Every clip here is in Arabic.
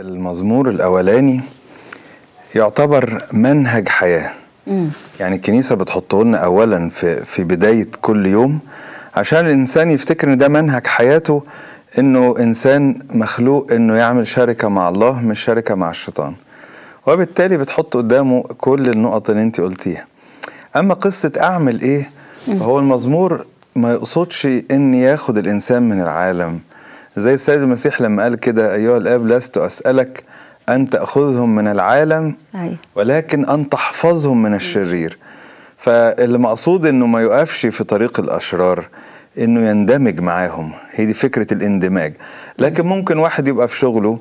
المزمور الاولاني يعتبر منهج حياه مم. يعني الكنيسه بتحطه لنا اولا في في بدايه كل يوم عشان الانسان يفتكر ان ده منهج حياته انه انسان مخلوق انه يعمل شركه مع الله مش شركه مع الشيطان وبالتالي بتحط قدامه كل النقط اللي انت قلتيها اما قصه اعمل ايه هو المزمور ما يقصدش ان ياخد الانسان من العالم زي السيد المسيح لما قال كده أيها الآب لست أسألك أن تأخذهم من العالم أيوة. ولكن أن تحفظهم من الشرير فاللي مقصود أنه ما يقفش في طريق الأشرار انه يندمج معاهم هي دي فكره الاندماج لكن ممكن واحد يبقى في شغله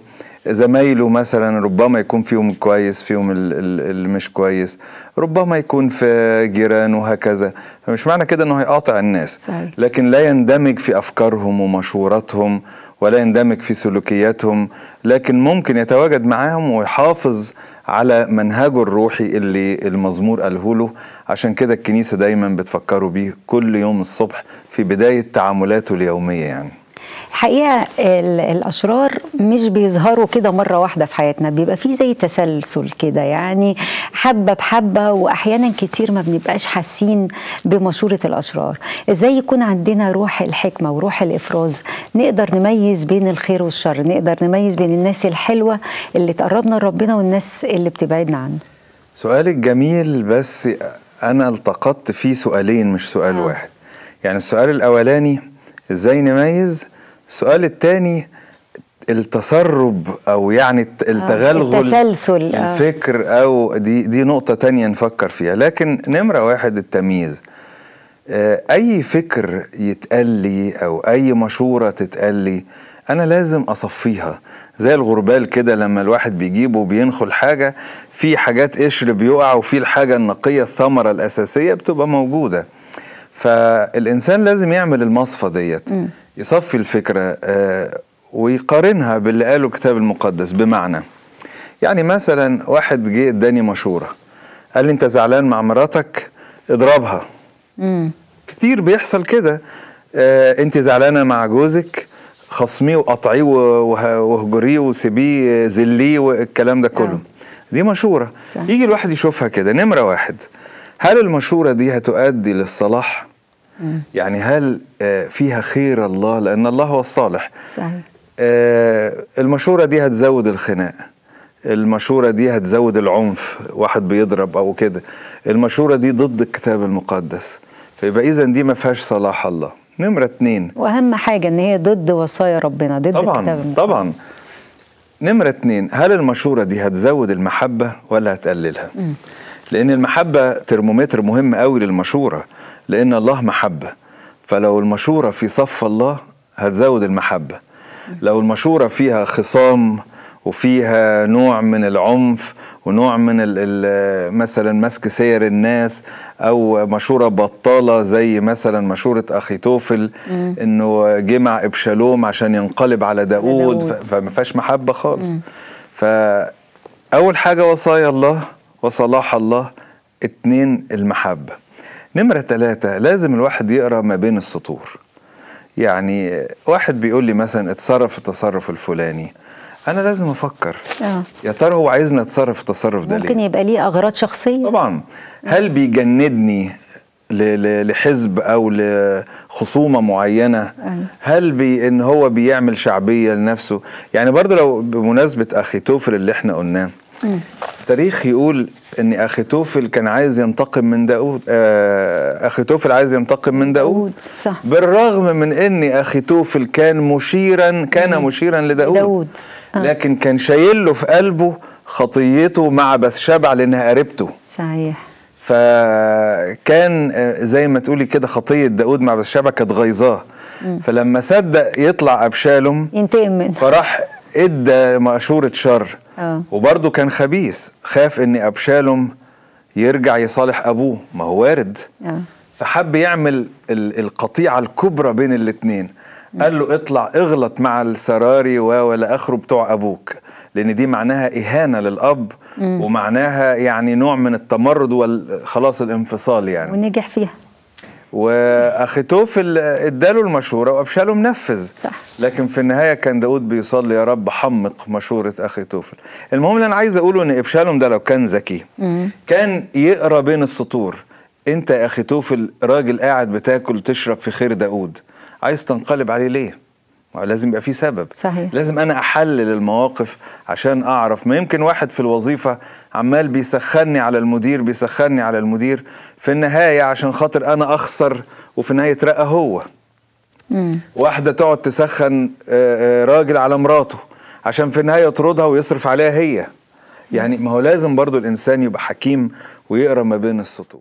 زمايله مثلا ربما يكون فيهم الكويس فيهم اللي مش كويس ربما يكون في جيرانه وهكذا فمش معنى كده انه هيقاطع الناس صحيح. لكن لا يندمج في افكارهم ومشوراتهم ولا يندمج في سلوكياتهم لكن ممكن يتواجد معاهم ويحافظ على منهجه الروحي اللي المزمور قاله له عشان كده الكنيسة دايما بتفكره بيه كل يوم الصبح في بداية تعاملاته اليومية يعني حقيقه الاشرار مش بيظهروا كده مره واحده في حياتنا بيبقى في زي تسلسل كده يعني حبه بحبه واحيانا كتير ما بنبقاش حاسين بمشوره الاشرار ازاي يكون عندنا روح الحكمه وروح الافراز نقدر نميز بين الخير والشر نقدر نميز بين الناس الحلوه اللي تقربنا لربنا والناس اللي بتبعدنا عنه سؤالك جميل بس انا التقطت فيه سؤالين مش سؤال آه. واحد يعني السؤال الاولاني ازاي نميز السؤال الثاني التسرب او يعني آه، التغلغل التسلسل آه. الفكر او دي دي نقطه تانية نفكر فيها لكن نمره واحد التمييز آه، اي فكر يتقال لي او اي مشوره تتقال لي انا لازم اصفيها زي الغربال كده لما الواحد بيجيبه وبينخل حاجه في حاجات قشر بيقع وفي الحاجه النقيه الثمره الاساسيه بتبقى موجوده فالانسان لازم يعمل المصفى ديت يصفي الفكرة آه، ويقارنها باللي قاله الكتاب المقدس بمعنى يعني مثلا واحد جه اداني مشورة قال لي انت زعلان مع مراتك اضربها مم. كتير بيحصل كده آه انت زعلانة مع جوزك خصميه وقطعيه واهجريه وسيبيه ذليه والكلام ده كله آه. دي مشورة صح. يجي الواحد يشوفها كده نمرة واحد هل المشورة دي هتؤدي للصلاح؟ يعني هل آه، فيها خير الله لأن الله هو الصالح صحيح آه، المشورة دي هتزود الخناق المشورة دي هتزود العنف واحد بيضرب أو كده المشورة دي ضد الكتاب المقدس فيبقى إذا دي ما فيهاش صلاح الله نمرة اتنين وأهم حاجة إن هي ضد وصايا ربنا ضد طبعًا الكتاب المقدس طبعا نمرة اتنين هل المشورة دي هتزود المحبة ولا هتقللها؟ م. لأن المحبة ترمومتر مهم قوي للمشورة لأن الله محبة فلو المشورة في صف الله هتزود المحبة لو المشورة فيها خصام وفيها نوع من العنف ونوع من مثلا مسك سير الناس او مشوره بطاله زي مثلا مشوره اخي توفل انه جمع ابشالوم عشان ينقلب على داوود فما فيهاش محبه خالص فاول حاجه وصايا الله وصلاح الله اتنين المحبة نمرة تلاتة لازم الواحد يقرأ ما بين السطور يعني واحد بيقول لي مثلا اتصرف التصرف الفلاني انا لازم افكر آه. يا ترى هو عايزني اتصرف التصرف ده ليه ممكن يبقى ليه اغراض شخصيه طبعا آه. هل بيجندني لحزب او لخصومه معينه آه. هل بي ان هو بيعمل شعبيه لنفسه يعني برضو لو بمناسبه اخي توفر اللي احنا قلناه آه. التاريخ يقول ان اخي توفل كان عايز ينتقم من داود آه، توفل عايز ينتقم من داود صح بالرغم من ان اخي توفل كان مشيرا كان مشيرا لداود آه. لكن كان شايل له في قلبه خطيته مع بثشبع لانها قريبته صحيح فكان آه، زي ما تقولي كده خطيه داود مع بثشبع كانت غيظاه فلما صدق يطلع ابشالوم ينتقم فراح ادى مأشورة شر أوه. وبرضه كان خبيث خاف ان ابشالوم يرجع يصالح ابوه ما هو وارد أوه. فحب يعمل القطيعه الكبرى بين الاثنين قال له اطلع اغلط مع السراري ولا اخره بتوع ابوك لان دي معناها اهانه للاب مم. ومعناها يعني نوع من التمرد وخلاص الانفصال يعني ونجح فيها واخي في اداله المشوره وابشاله منفذ صح. لكن في النهايه كان داود بيصلي يا رب حمق مشوره اخي توفل المهم اللي انا عايز اقوله ان ابشالوم ده لو كان ذكي كان يقرا بين السطور انت يا اخي توفل راجل قاعد بتاكل وتشرب في خير داود عايز تنقلب عليه ليه لازم يبقى في سبب صحيح. لازم انا احلل المواقف عشان اعرف ما يمكن واحد في الوظيفه عمال بيسخني على المدير بيسخني على المدير في النهايه عشان خاطر انا اخسر وفي النهايه يترقى هو مم. واحده تقعد تسخن آه، آه، راجل على مراته عشان في النهايه يطردها ويصرف عليها هي يعني ما هو لازم برضو الانسان يبقى حكيم ويقرا ما بين السطور